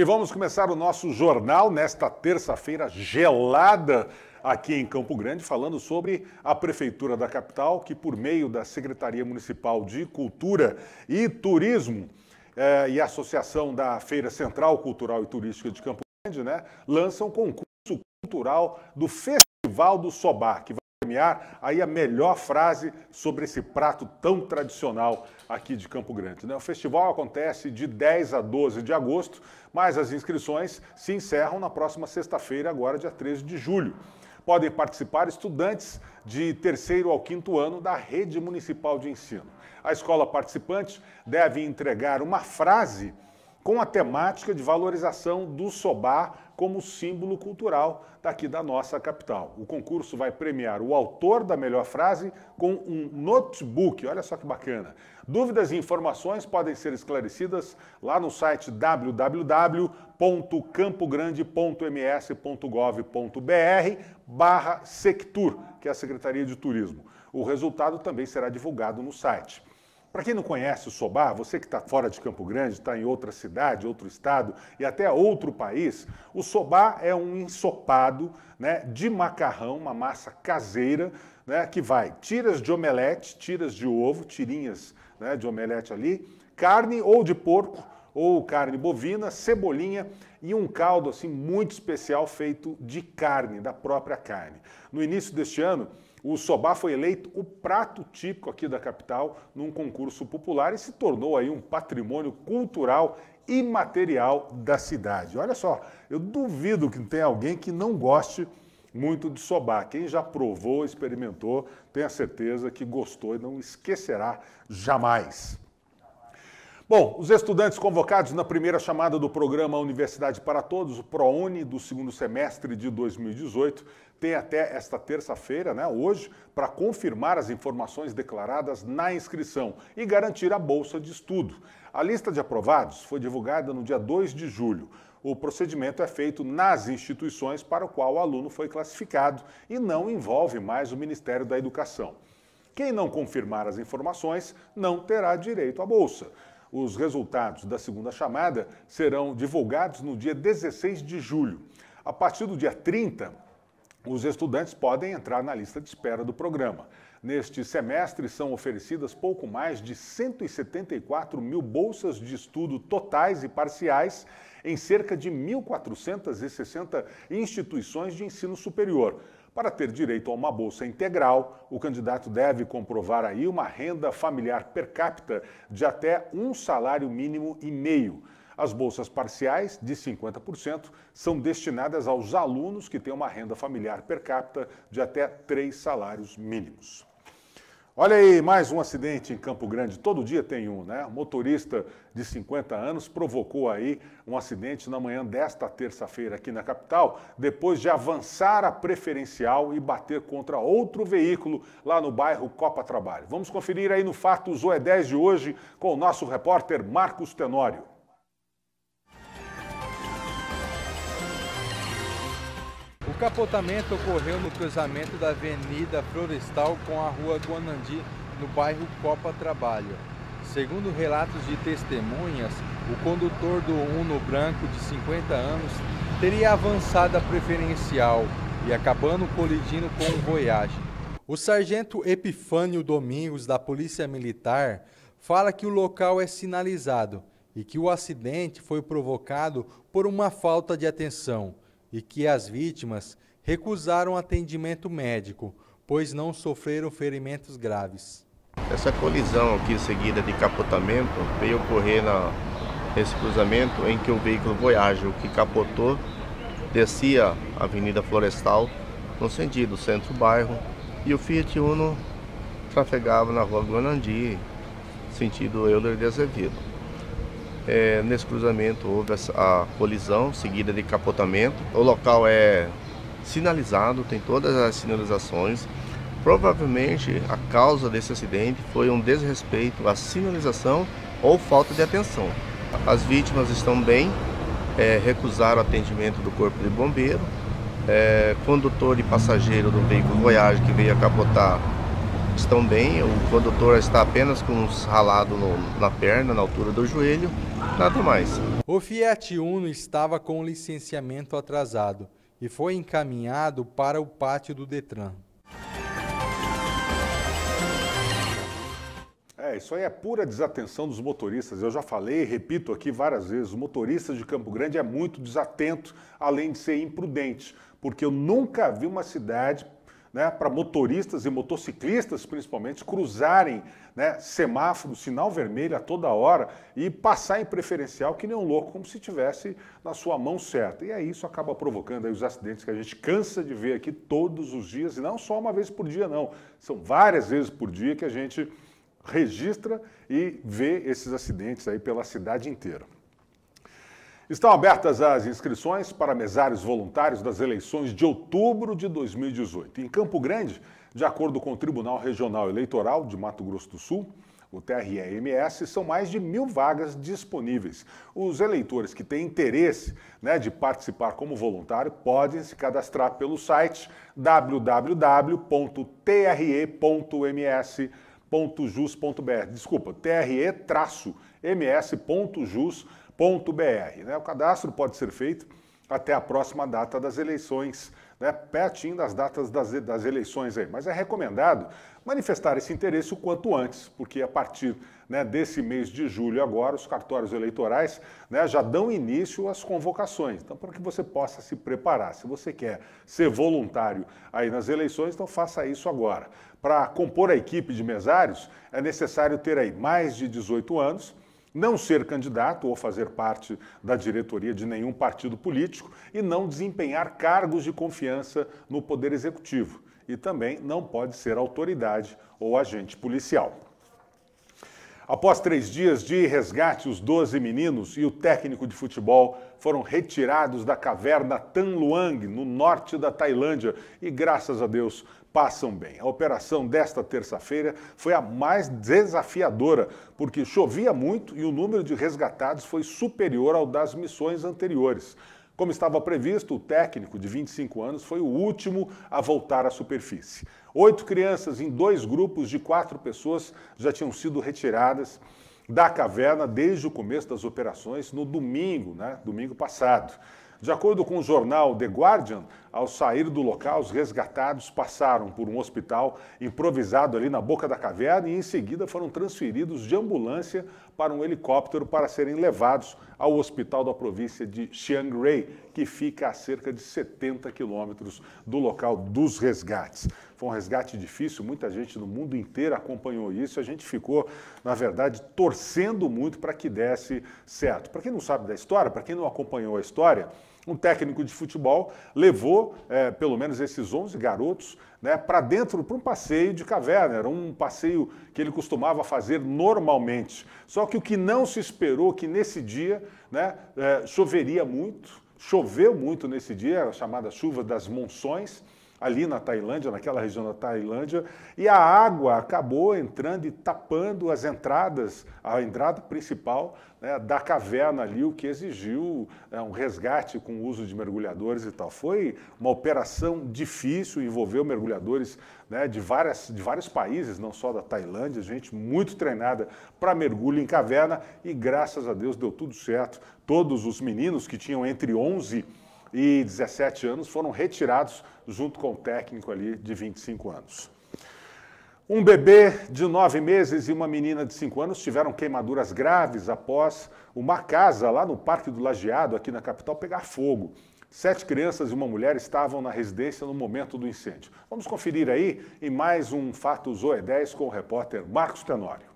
E vamos começar o nosso jornal nesta terça-feira gelada aqui em Campo Grande, falando sobre a Prefeitura da capital, que por meio da Secretaria Municipal de Cultura e Turismo eh, e a Associação da Feira Central Cultural e Turística de Campo Grande, né, lançam um concurso cultural do Festival do Sobá, que vai premiar aí a melhor frase sobre esse prato tão tradicional aqui de Campo Grande. Né? O festival acontece de 10 a 12 de agosto, mas as inscrições se encerram na próxima sexta-feira, agora dia 13 de julho. Podem participar estudantes de terceiro ao quinto ano da rede municipal de ensino. A escola participante deve entregar uma frase com a temática de valorização do sobar como símbolo cultural daqui tá da nossa capital. O concurso vai premiar o autor da melhor frase com um notebook, olha só que bacana. Dúvidas e informações podem ser esclarecidas lá no site www.campogrande.ms.gov.br barra Sectur, que é a Secretaria de Turismo. O resultado também será divulgado no site. Para quem não conhece o Sobar, você que está fora de Campo Grande, está em outra cidade, outro estado e até outro país, o Sobar é um ensopado né, de macarrão, uma massa caseira, né, que vai tiras de omelete, tiras de ovo, tirinhas né, de omelete ali, carne ou de porco, ou carne bovina, cebolinha e um caldo assim muito especial feito de carne, da própria carne. No início deste ano, o sobá foi eleito o prato típico aqui da capital num concurso popular e se tornou aí um patrimônio cultural imaterial da cidade. Olha só, eu duvido que tenha alguém que não goste muito de sobá. Quem já provou, experimentou, tenha certeza que gostou e não esquecerá jamais. Bom, os estudantes convocados na primeira chamada do programa Universidade para Todos, o ProUni, do segundo semestre de 2018, tem até esta terça-feira, né, hoje, para confirmar as informações declaradas na inscrição e garantir a bolsa de estudo. A lista de aprovados foi divulgada no dia 2 de julho. O procedimento é feito nas instituições para o qual o aluno foi classificado e não envolve mais o Ministério da Educação. Quem não confirmar as informações não terá direito à bolsa. Os resultados da segunda chamada serão divulgados no dia 16 de julho. A partir do dia 30, os estudantes podem entrar na lista de espera do programa. Neste semestre, são oferecidas pouco mais de 174 mil bolsas de estudo totais e parciais em cerca de 1.460 instituições de ensino superior. Para ter direito a uma bolsa integral, o candidato deve comprovar aí uma renda familiar per capita de até um salário mínimo e meio. As bolsas parciais, de 50%, são destinadas aos alunos que têm uma renda familiar per capita de até três salários mínimos. Olha aí, mais um acidente em Campo Grande. Todo dia tem um, né? Um motorista de 50 anos provocou aí um acidente na manhã desta terça-feira aqui na capital, depois de avançar a preferencial e bater contra outro veículo lá no bairro Copa Trabalho. Vamos conferir aí no Fatos OE10 de hoje com o nosso repórter Marcos Tenório. capotamento ocorreu no cruzamento da Avenida Florestal com a Rua Guanandi, no bairro Copa Trabalho. Segundo relatos de testemunhas, o condutor do Uno branco de 50 anos teria avançada preferencial e acabando colidindo com o Voyage. O sargento Epifânio Domingos, da Polícia Militar, fala que o local é sinalizado e que o acidente foi provocado por uma falta de atenção e que as vítimas recusaram atendimento médico, pois não sofreram ferimentos graves. Essa colisão aqui seguida de capotamento veio ocorrer na, nesse cruzamento em que o veículo Voyage o que capotou, descia a Avenida Florestal no sentido centro-bairro e o Fiat Uno trafegava na rua Guanandi, sentido Euler de Azevedo. É, nesse cruzamento houve a colisão seguida de capotamento. O local é sinalizado, tem todas as sinalizações. Provavelmente a causa desse acidente foi um desrespeito à sinalização ou falta de atenção. As vítimas estão bem, é, recusaram atendimento do corpo de bombeiro. É, condutor e passageiro do veículo Voyage que veio a capotar estão bem, o condutor está apenas com uns ralados na perna, na altura do joelho, nada mais. O Fiat Uno estava com licenciamento atrasado e foi encaminhado para o pátio do Detran. É, isso aí é pura desatenção dos motoristas. Eu já falei e repito aqui várias vezes, o motorista de Campo Grande é muito desatento, além de ser imprudente, porque eu nunca vi uma cidade né, para motoristas e motociclistas, principalmente, cruzarem né, semáforo, sinal vermelho a toda hora e passar em preferencial que nem um louco, como se tivesse na sua mão certa. E aí isso acaba provocando aí, os acidentes que a gente cansa de ver aqui todos os dias, e não só uma vez por dia, não. São várias vezes por dia que a gente registra e vê esses acidentes aí pela cidade inteira. Estão abertas as inscrições para mesários voluntários das eleições de outubro de 2018. Em Campo Grande, de acordo com o Tribunal Regional Eleitoral de Mato Grosso do Sul, o TREMS, são mais de mil vagas disponíveis. Os eleitores que têm interesse né, de participar como voluntário podem se cadastrar pelo site www.tre.ms.jus.br. Desculpa, tre-ms.jus.br www.cadastro.br. Né? O cadastro pode ser feito até a próxima data das eleições, né? pertinho das datas das, das eleições aí. Mas é recomendado manifestar esse interesse o quanto antes, porque a partir né, desse mês de julho agora, os cartórios eleitorais né, já dão início às convocações. Então, para que você possa se preparar. Se você quer ser voluntário aí nas eleições, então faça isso agora. Para compor a equipe de mesários, é necessário ter aí mais de 18 anos não ser candidato ou fazer parte da diretoria de nenhum partido político e não desempenhar cargos de confiança no Poder Executivo. E também não pode ser autoridade ou agente policial. Após três dias de resgate, os 12 meninos e o técnico de futebol foram retirados da caverna Tan Luang, no norte da Tailândia, e graças a Deus passam bem. A operação desta terça-feira foi a mais desafiadora, porque chovia muito e o número de resgatados foi superior ao das missões anteriores. Como estava previsto, o técnico de 25 anos foi o último a voltar à superfície. Oito crianças em dois grupos de quatro pessoas já tinham sido retiradas da caverna desde o começo das operações no domingo, né, domingo passado. De acordo com o jornal The Guardian, ao sair do local, os resgatados passaram por um hospital improvisado ali na boca da caverna e em seguida foram transferidos de ambulância para um helicóptero para serem levados ao hospital da província de Chiang Rai, que fica a cerca de 70 quilômetros do local dos resgates. Foi um resgate difícil, muita gente no mundo inteiro acompanhou isso. A gente ficou, na verdade, torcendo muito para que desse certo. Para quem não sabe da história, para quem não acompanhou a história, um técnico de futebol levou é, pelo menos esses 11 garotos né, para dentro para um passeio de caverna. Era um passeio que ele costumava fazer normalmente. Só que o que não se esperou que nesse dia né, é, choveria muito, choveu muito nesse dia, a chamada chuva das monções ali na Tailândia, naquela região da Tailândia, e a água acabou entrando e tapando as entradas, a entrada principal né, da caverna ali, o que exigiu né, um resgate com o uso de mergulhadores e tal. Foi uma operação difícil, envolveu mergulhadores né, de, várias, de vários países, não só da Tailândia, gente muito treinada para mergulho em caverna, e graças a Deus deu tudo certo. Todos os meninos que tinham entre 11 e 17 anos foram retirados junto com o técnico ali de 25 anos. Um bebê de nove meses e uma menina de cinco anos tiveram queimaduras graves após uma casa lá no Parque do Lajeado, aqui na capital, pegar fogo. Sete crianças e uma mulher estavam na residência no momento do incêndio. Vamos conferir aí em mais um Fato Zoe 10 com o repórter Marcos Tenório.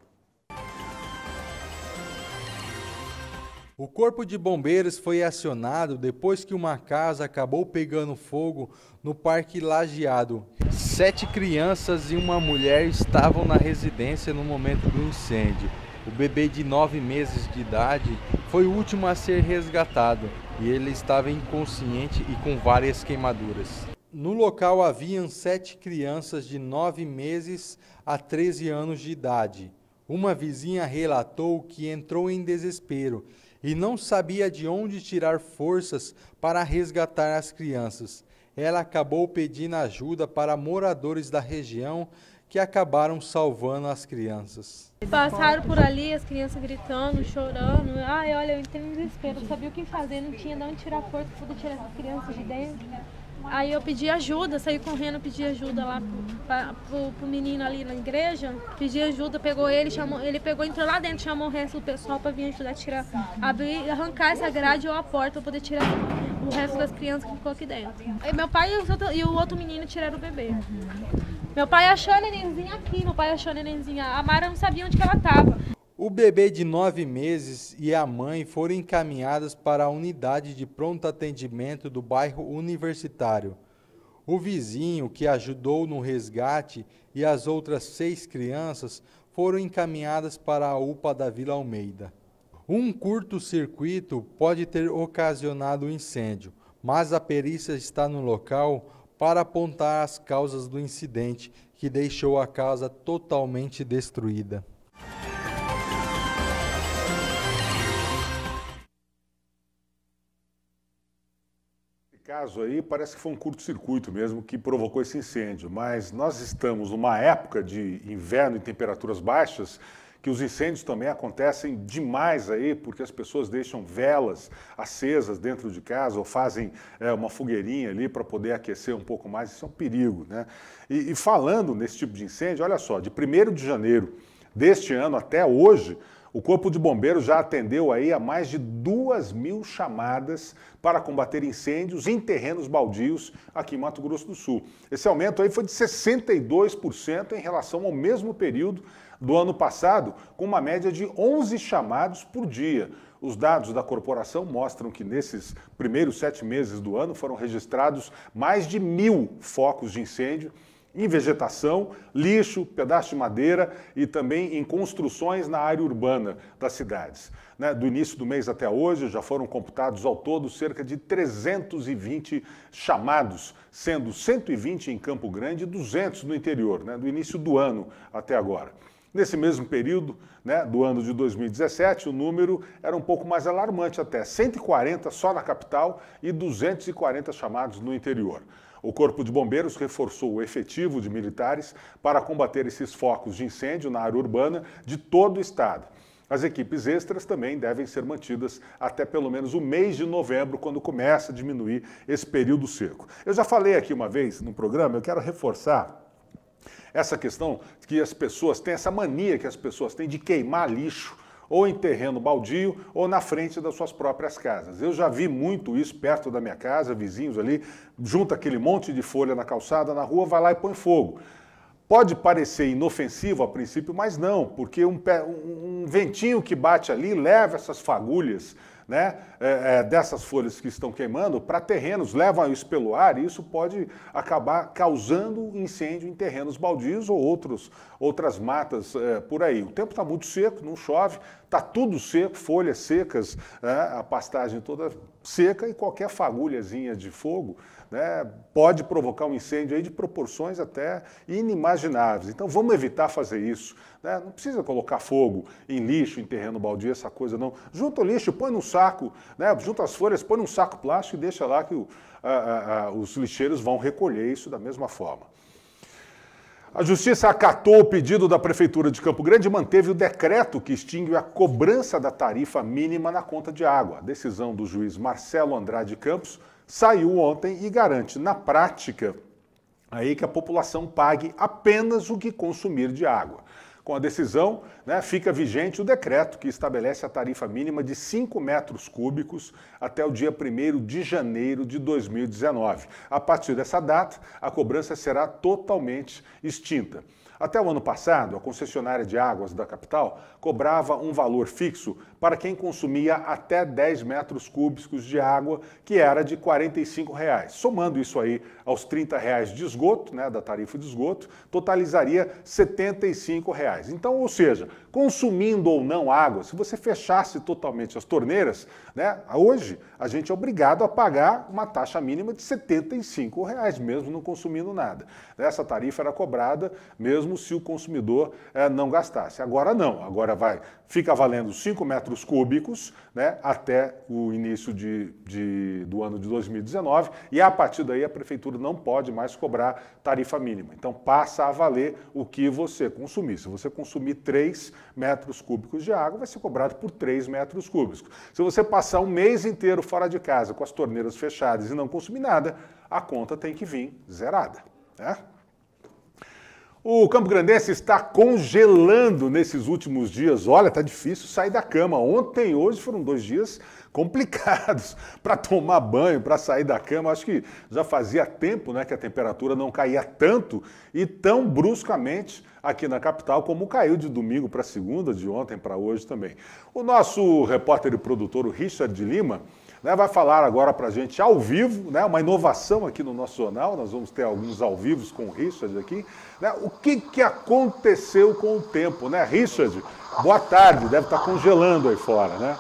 O Corpo de Bombeiros foi acionado depois que uma casa acabou pegando fogo no Parque Lajeado. Sete crianças e uma mulher estavam na residência no momento do incêndio. O bebê de nove meses de idade foi o último a ser resgatado e ele estava inconsciente e com várias queimaduras. No local haviam sete crianças de nove meses a 13 anos de idade. Uma vizinha relatou que entrou em desespero e não sabia de onde tirar forças para resgatar as crianças. Ela acabou pedindo ajuda para moradores da região que acabaram salvando as crianças. Passaram por ali as crianças gritando, chorando. Ai, olha, eu entrei no desespero, não sabia o que fazer, não tinha de onde tirar força, para tirar as crianças de dentro. Aí eu pedi ajuda, saí correndo, pedi ajuda lá pro, pra, pro, pro menino ali na igreja. Pedi ajuda, pegou ele, chamou, ele pegou, entrou lá dentro, chamou o resto do pessoal pra vir ajudar a tirar, abrir, arrancar essa grade ou a porta pra poder tirar o resto das crianças que ficou aqui dentro. E meu pai e o outro menino tiraram o bebê. Meu pai achou a nenenzinha aqui, meu pai achou a nenenzinha. A Mara não sabia onde que ela tava. O bebê de nove meses e a mãe foram encaminhadas para a unidade de pronto atendimento do bairro Universitário. O vizinho, que ajudou no resgate, e as outras seis crianças foram encaminhadas para a UPA da Vila Almeida. Um curto-circuito pode ter ocasionado o incêndio, mas a perícia está no local para apontar as causas do incidente que deixou a casa totalmente destruída. caso aí parece que foi um curto-circuito mesmo que provocou esse incêndio, mas nós estamos numa época de inverno e temperaturas baixas que os incêndios também acontecem demais aí, porque as pessoas deixam velas acesas dentro de casa ou fazem é, uma fogueirinha ali para poder aquecer um pouco mais. Isso é um perigo, né? E, e falando nesse tipo de incêndio, olha só, de 1 de janeiro deste ano até hoje, o Corpo de Bombeiros já atendeu aí a mais de duas mil chamadas para combater incêndios em terrenos baldios aqui em Mato Grosso do Sul. Esse aumento aí foi de 62% em relação ao mesmo período do ano passado, com uma média de 11 chamados por dia. Os dados da corporação mostram que nesses primeiros sete meses do ano foram registrados mais de mil focos de incêndio em vegetação, lixo, pedaço de madeira e também em construções na área urbana das cidades. Né? Do início do mês até hoje, já foram computados ao todo cerca de 320 chamados, sendo 120 em Campo Grande e 200 no interior, né? do início do ano até agora. Nesse mesmo período né, do ano de 2017, o número era um pouco mais alarmante até, 140 só na capital e 240 chamados no interior. O Corpo de Bombeiros reforçou o efetivo de militares para combater esses focos de incêndio na área urbana de todo o estado. As equipes extras também devem ser mantidas até pelo menos o mês de novembro, quando começa a diminuir esse período seco. Eu já falei aqui uma vez no programa, eu quero reforçar essa questão que as pessoas têm, essa mania que as pessoas têm de queimar lixo ou em terreno baldio, ou na frente das suas próprias casas. Eu já vi muito isso perto da minha casa, vizinhos ali, junta aquele monte de folha na calçada, na rua, vai lá e põe fogo. Pode parecer inofensivo a princípio, mas não, porque um, um ventinho que bate ali leva essas fagulhas né, é, é, dessas folhas que estão queimando para terrenos, levam isso pelo ar e isso pode acabar causando incêndio em terrenos baldios ou outros, outras matas é, por aí. O tempo está muito seco, não chove, está tudo seco, folhas secas, né, a pastagem toda seca e qualquer fagulhazinha de fogo né, pode provocar um incêndio aí de proporções até inimagináveis. Então vamos evitar fazer isso. Né? Não precisa colocar fogo em lixo, em terreno baldio, essa coisa não. Junta o lixo, põe num saco, né? junta as folhas, põe num saco plástico e deixa lá que o, a, a, a, os lixeiros vão recolher isso da mesma forma. A Justiça acatou o pedido da Prefeitura de Campo Grande e manteve o decreto que extingue a cobrança da tarifa mínima na conta de água. A decisão do juiz Marcelo Andrade Campos saiu ontem e garante, na prática, aí que a população pague apenas o que consumir de água. Com a decisão, né, fica vigente o decreto que estabelece a tarifa mínima de 5 metros cúbicos até o dia 1 de janeiro de 2019. A partir dessa data, a cobrança será totalmente extinta. Até o ano passado, a concessionária de águas da capital cobrava um valor fixo para quem consumia até 10 metros cúbicos de água, que era de R$ 45. Reais. Somando isso aí aos R$ 30 reais de esgoto, né, da tarifa de esgoto, totalizaria R$ 75. Reais. Então, ou seja, consumindo ou não água, se você fechasse totalmente as torneiras, né, hoje a gente é obrigado a pagar uma taxa mínima de R$ 75, reais, mesmo não consumindo nada. Essa tarifa era cobrada mesmo se o consumidor eh, não gastasse. Agora não, agora vai, fica valendo 5 metros metros cúbicos né, até o início de, de, do ano de 2019, e a partir daí a prefeitura não pode mais cobrar tarifa mínima. Então passa a valer o que você consumir. Se você consumir 3 metros cúbicos de água, vai ser cobrado por 3 metros cúbicos. Se você passar um mês inteiro fora de casa com as torneiras fechadas e não consumir nada, a conta tem que vir zerada. Né? O Campo Grandense está congelando nesses últimos dias. Olha, tá difícil sair da cama. Ontem e hoje foram dois dias complicados para tomar banho, para sair da cama. Acho que já fazia tempo, né, que a temperatura não caía tanto e tão bruscamente aqui na capital como caiu de domingo para segunda, de ontem para hoje também. O nosso repórter e produtor o Richard de Lima né, vai falar agora para a gente ao vivo, né, uma inovação aqui no nosso jornal, nós vamos ter alguns ao vivo com o Richard aqui. Né, o que, que aconteceu com o tempo, né? Richard, boa tarde, deve estar tá congelando aí fora, né?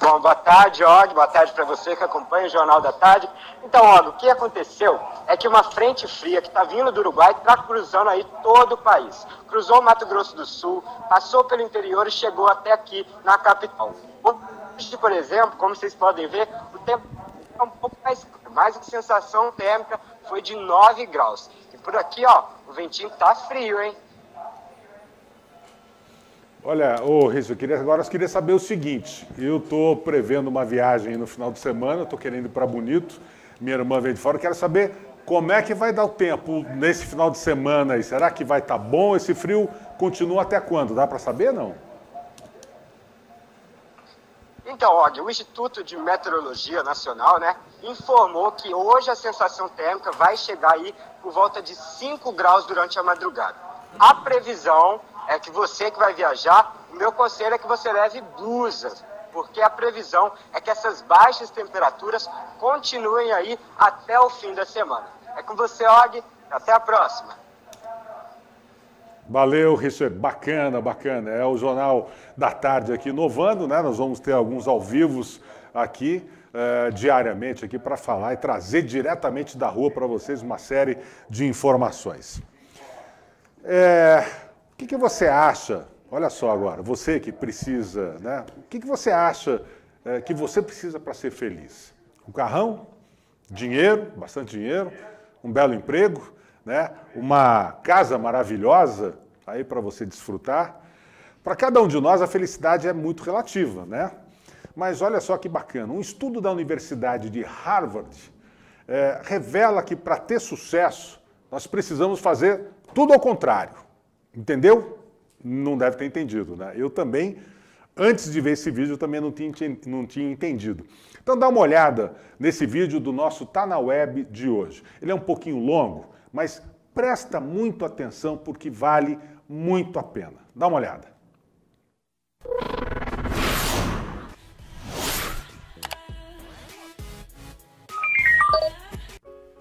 Bom, boa tarde, Og, boa tarde para você que acompanha o Jornal da Tarde. Então, olha, o que aconteceu é que uma frente fria que está vindo do Uruguai está cruzando aí todo o país. Cruzou o Mato Grosso do Sul, passou pelo interior e chegou até aqui na capital. Hoje, por exemplo, como vocês podem ver, o tempo é um pouco mais, mais a sensação térmica foi de 9 graus. E por aqui, ó, o ventinho está frio, hein? Olha, ô Rizzo, eu queria, agora eu queria saber o seguinte. Eu estou prevendo uma viagem no final de semana, estou querendo ir para Bonito minha irmã veio de fora, eu quero saber como é que vai dar o tempo nesse final de semana aí. Será que vai estar tá bom? Esse frio continua até quando? Dá para saber, não? Então, Og, o Instituto de Meteorologia Nacional né, informou que hoje a sensação térmica vai chegar aí por volta de 5 graus durante a madrugada. A previsão é que você que vai viajar, o meu conselho é que você leve blusas, porque a previsão é que essas baixas temperaturas continuem aí até o fim da semana. É com você, Og. Até a próxima. Valeu, Richard. É bacana, bacana. É o Jornal da Tarde aqui inovando, né? Nós vamos ter alguns ao vivo aqui. Uh, diariamente aqui para falar e trazer diretamente da rua para vocês uma série de informações. É, o que, que você acha Olha só agora, você que precisa, né? O que, que você acha é, que você precisa para ser feliz? Um carrão, dinheiro, bastante dinheiro, um belo emprego, né? Uma casa maravilhosa aí para você desfrutar. Para cada um de nós a felicidade é muito relativa, né? Mas olha só que bacana, um estudo da Universidade de Harvard é, revela que para ter sucesso nós precisamos fazer tudo ao contrário, entendeu? não deve ter entendido, né? Eu também, antes de ver esse vídeo, também não tinha, não tinha entendido. Então dá uma olhada nesse vídeo do nosso Tá Na Web de hoje. Ele é um pouquinho longo, mas presta muito atenção porque vale muito a pena. Dá uma olhada.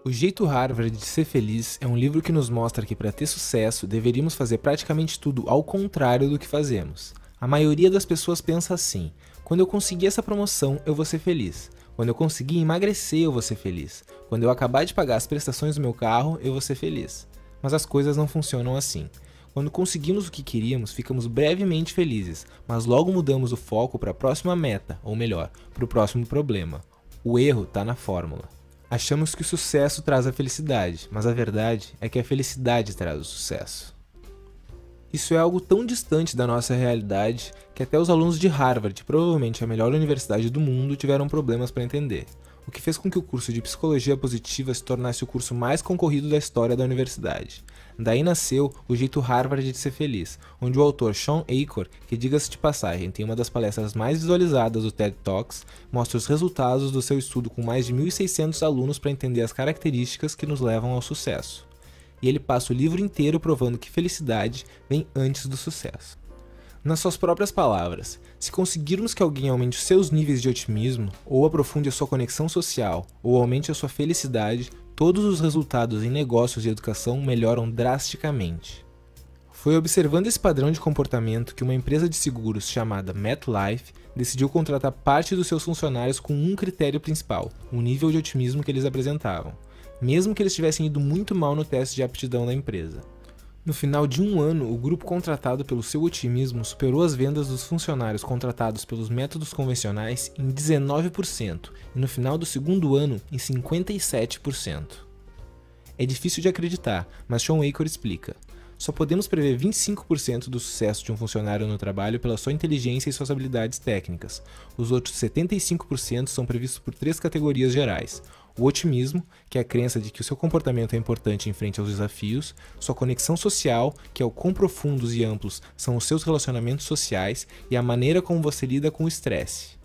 O Jeito Harvard de Ser Feliz é um livro que nos mostra que para ter sucesso deveríamos fazer praticamente tudo ao contrário do que fazemos. A maioria das pessoas pensa assim: quando eu conseguir essa promoção, eu vou ser feliz. Quando eu conseguir emagrecer, eu vou ser feliz. Quando eu acabar de pagar as prestações do meu carro, eu vou ser feliz. Mas as coisas não funcionam assim. Quando conseguimos o que queríamos, ficamos brevemente felizes, mas logo mudamos o foco para a próxima meta, ou melhor, para o próximo problema. O erro está na fórmula. Achamos que o sucesso traz a felicidade, mas a verdade é que a felicidade traz o sucesso. Isso é algo tão distante da nossa realidade que até os alunos de Harvard, provavelmente a melhor universidade do mundo, tiveram problemas para entender, o que fez com que o curso de Psicologia Positiva se tornasse o curso mais concorrido da história da universidade, Daí nasceu o jeito Harvard de ser feliz, onde o autor Sean Acor, que diga-se de passagem tem uma das palestras mais visualizadas do TED Talks, mostra os resultados do seu estudo com mais de 1.600 alunos para entender as características que nos levam ao sucesso. E ele passa o livro inteiro provando que felicidade vem antes do sucesso. Nas suas próprias palavras, se conseguirmos que alguém aumente os seus níveis de otimismo, ou aprofunde a sua conexão social, ou aumente a sua felicidade, todos os resultados em negócios e educação melhoram drasticamente. Foi observando esse padrão de comportamento que uma empresa de seguros chamada MetLife decidiu contratar parte dos seus funcionários com um critério principal: o nível de otimismo que eles apresentavam, mesmo que eles tivessem ido muito mal no teste de aptidão da empresa. No final de um ano, o grupo contratado pelo seu otimismo superou as vendas dos funcionários contratados pelos métodos convencionais em 19% e no final do segundo ano em 57%. É difícil de acreditar, mas Sean Acor explica. Só podemos prever 25% do sucesso de um funcionário no trabalho pela sua inteligência e suas habilidades técnicas. Os outros 75% são previstos por três categorias gerais: o otimismo, que é a crença de que o seu comportamento é importante em frente aos desafios, sua conexão social, que é o quão profundos e amplos são os seus relacionamentos sociais e a maneira como você lida com o estresse.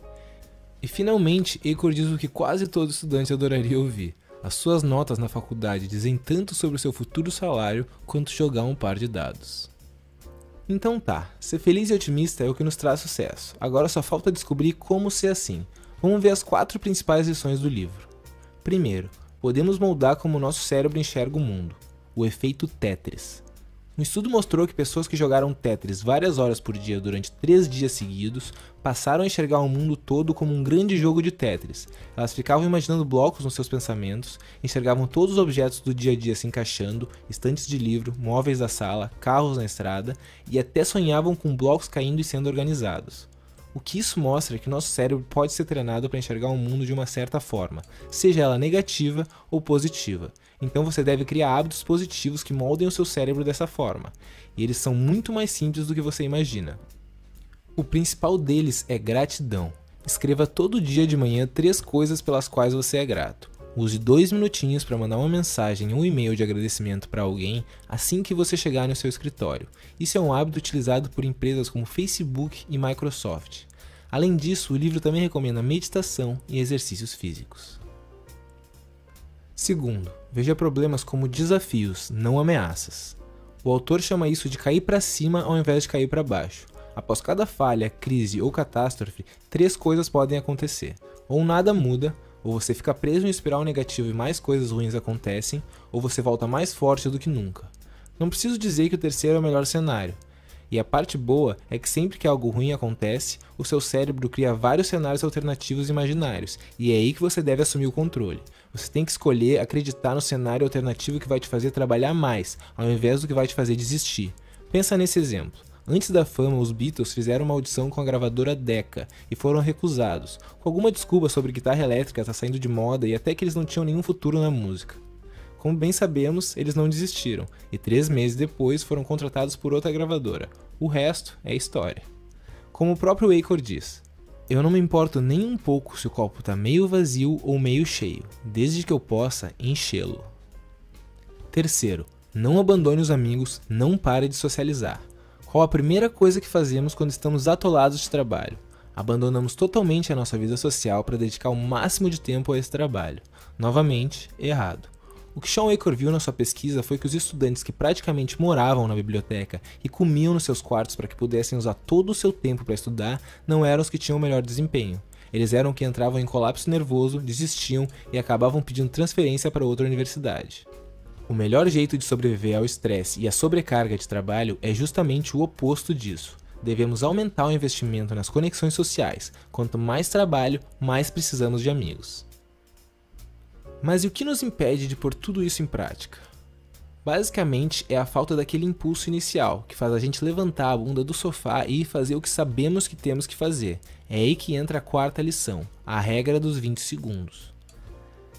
E finalmente, Ecor diz o que quase todo estudante adoraria ouvir. As suas notas na faculdade dizem tanto sobre o seu futuro salário quanto jogar um par de dados. Então tá, ser feliz e otimista é o que nos traz sucesso. Agora só falta descobrir como ser assim. Vamos ver as quatro principais lições do livro. Primeiro, podemos moldar como nosso cérebro enxerga o mundo, o efeito Tetris. Um estudo mostrou que pessoas que jogaram Tetris várias horas por dia durante três dias seguidos passaram a enxergar o mundo todo como um grande jogo de Tetris. Elas ficavam imaginando blocos nos seus pensamentos, enxergavam todos os objetos do dia a dia se encaixando, estantes de livro, móveis da sala, carros na estrada e até sonhavam com blocos caindo e sendo organizados. O que isso mostra é que nosso cérebro pode ser treinado para enxergar o mundo de uma certa forma, seja ela negativa ou positiva. Então você deve criar hábitos positivos que moldem o seu cérebro dessa forma, e eles são muito mais simples do que você imagina. O principal deles é gratidão. Escreva todo dia de manhã três coisas pelas quais você é grato. Use dois minutinhos para mandar uma mensagem ou um e-mail de agradecimento para alguém assim que você chegar no seu escritório. Isso é um hábito utilizado por empresas como Facebook e Microsoft. Além disso, o livro também recomenda meditação e exercícios físicos. Segundo, veja problemas como desafios, não ameaças. O autor chama isso de cair para cima ao invés de cair para baixo. Após cada falha, crise ou catástrofe, três coisas podem acontecer: ou nada muda, ou você fica preso em um espiral negativo e mais coisas ruins acontecem, ou você volta mais forte do que nunca. Não preciso dizer que o terceiro é o melhor cenário, e a parte boa é que sempre que algo ruim acontece, o seu cérebro cria vários cenários alternativos imaginários, e é aí que você deve assumir o controle. Você tem que escolher acreditar no cenário alternativo que vai te fazer trabalhar mais, ao invés do que vai te fazer desistir. Pensa nesse exemplo. Antes da fama, os Beatles fizeram uma audição com a gravadora Decca e foram recusados, com alguma desculpa sobre guitarra elétrica estar tá saindo de moda e até que eles não tinham nenhum futuro na música. Como bem sabemos, eles não desistiram e três meses depois foram contratados por outra gravadora. O resto é história. Como o próprio Acor diz, eu não me importo nem um pouco se o copo tá meio vazio ou meio cheio, desde que eu possa enchê-lo. Terceiro, não abandone os amigos, não pare de socializar. Qual a primeira coisa que fazemos quando estamos atolados de trabalho? Abandonamos totalmente a nossa vida social para dedicar o máximo de tempo a esse trabalho. Novamente, errado. O que Sean Acor viu na sua pesquisa foi que os estudantes que praticamente moravam na biblioteca e comiam nos seus quartos para que pudessem usar todo o seu tempo para estudar não eram os que tinham o melhor desempenho. Eles eram que entravam em colapso nervoso, desistiam e acabavam pedindo transferência para outra universidade. O melhor jeito de sobreviver ao estresse e à sobrecarga de trabalho é justamente o oposto disso. Devemos aumentar o investimento nas conexões sociais. Quanto mais trabalho, mais precisamos de amigos. Mas e o que nos impede de pôr tudo isso em prática? Basicamente, é a falta daquele impulso inicial que faz a gente levantar a bunda do sofá e fazer o que sabemos que temos que fazer. É aí que entra a quarta lição, a regra dos 20 segundos.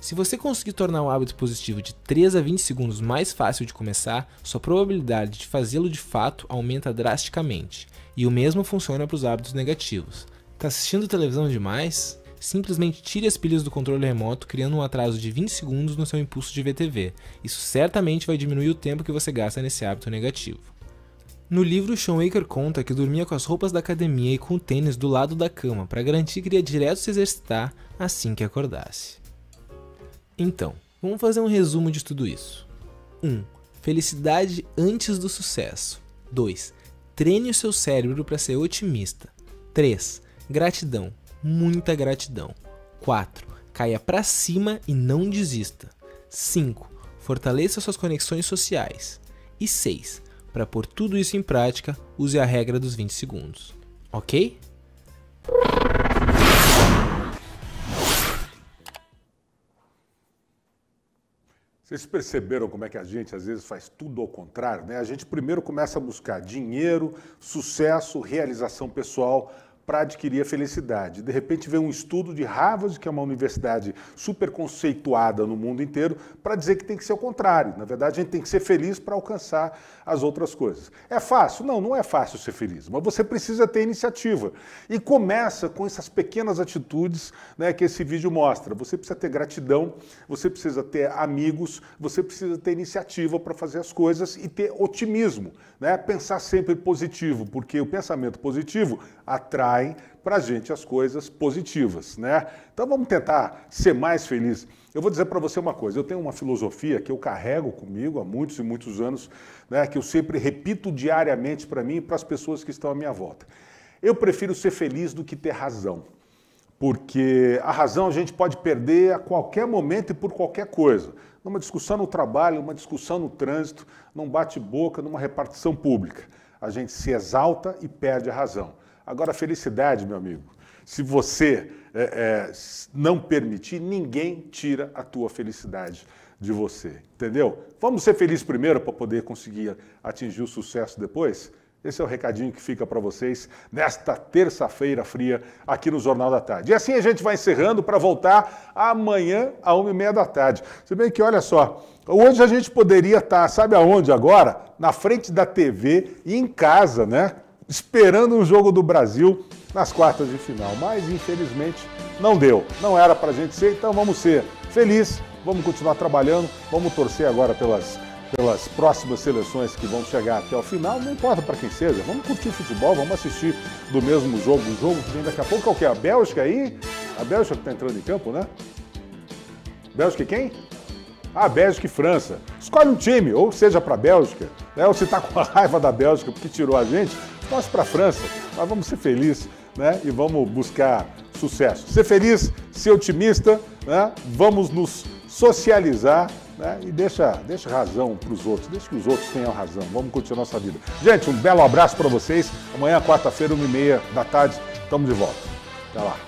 Se você conseguir tornar um hábito positivo de 3 a 20 segundos mais fácil de começar, sua probabilidade de fazê-lo de fato aumenta drasticamente. E o mesmo funciona para os hábitos negativos. Tá assistindo televisão demais? simplesmente tire as pilhas do controle remoto, criando um atraso de 20 segundos no seu impulso de VTV. Isso certamente vai diminuir o tempo que você gasta nesse hábito negativo. No livro, Sean Aker conta que dormia com as roupas da academia e com o tênis do lado da cama para garantir que iria direto se exercitar assim que acordasse. Então, vamos fazer um resumo de tudo isso. 1. Um, felicidade antes do sucesso. 2. Treine o seu cérebro para ser otimista. 3. Gratidão muita gratidão. 4. Caia para cima e não desista. 5. Fortaleça suas conexões sociais. E 6. Para pôr tudo isso em prática, use a regra dos 20 segundos. Ok? Vocês perceberam como é que a gente às vezes faz tudo ao contrário, né? A gente primeiro começa a buscar dinheiro, sucesso, realização pessoal, para adquirir a felicidade. De repente vem um estudo de Harvard, que é uma universidade super conceituada no mundo inteiro, para dizer que tem que ser o contrário. Na verdade, a gente tem que ser feliz para alcançar as outras coisas. É fácil? Não, não é fácil ser feliz, mas você precisa ter iniciativa. E começa com essas pequenas atitudes né, que esse vídeo mostra. Você precisa ter gratidão, você precisa ter amigos, você precisa ter iniciativa para fazer as coisas e ter otimismo. Né? Pensar sempre positivo, porque o pensamento positivo atrai atraem para a gente as coisas positivas, né? Então vamos tentar ser mais feliz. Eu vou dizer para você uma coisa, eu tenho uma filosofia que eu carrego comigo há muitos e muitos anos, né, que eu sempre repito diariamente para mim e para as pessoas que estão à minha volta. Eu prefiro ser feliz do que ter razão, porque a razão a gente pode perder a qualquer momento e por qualquer coisa. Numa discussão no trabalho, uma discussão no trânsito, num bate-boca, numa repartição pública. A gente se exalta e perde a razão. Agora, felicidade, meu amigo. Se você é, é, não permitir, ninguém tira a tua felicidade de você, entendeu? Vamos ser felizes primeiro para poder conseguir atingir o sucesso depois? Esse é o recadinho que fica para vocês nesta terça-feira fria aqui no Jornal da Tarde. E assim a gente vai encerrando para voltar amanhã à uma e meia da tarde. Se bem que, olha só, hoje a gente poderia estar, tá, sabe aonde agora? Na frente da TV e em casa, né? esperando um jogo do Brasil nas quartas de final. Mas infelizmente não deu. Não era para a gente ser, então vamos ser felizes, vamos continuar trabalhando, vamos torcer agora pelas, pelas próximas seleções que vão chegar até o final. Não importa para quem seja, vamos curtir futebol, vamos assistir do mesmo jogo, o jogo que vem daqui a pouco. Qual que é? A Bélgica aí? A Bélgica que está entrando em campo, né? Bélgica quem? A Bélgica e França. Escolhe um time, ou seja para a Bélgica, né? ou se está com a raiva da Bélgica porque tirou a gente, nós para a França, mas vamos ser felizes né? e vamos buscar sucesso. Ser feliz, ser otimista, né? vamos nos socializar né? e deixa, deixa razão para os outros, deixa que os outros tenham razão. Vamos continuar nossa vida. Gente, um belo abraço para vocês. Amanhã, quarta-feira, uma e meia da tarde, estamos de volta. Até lá.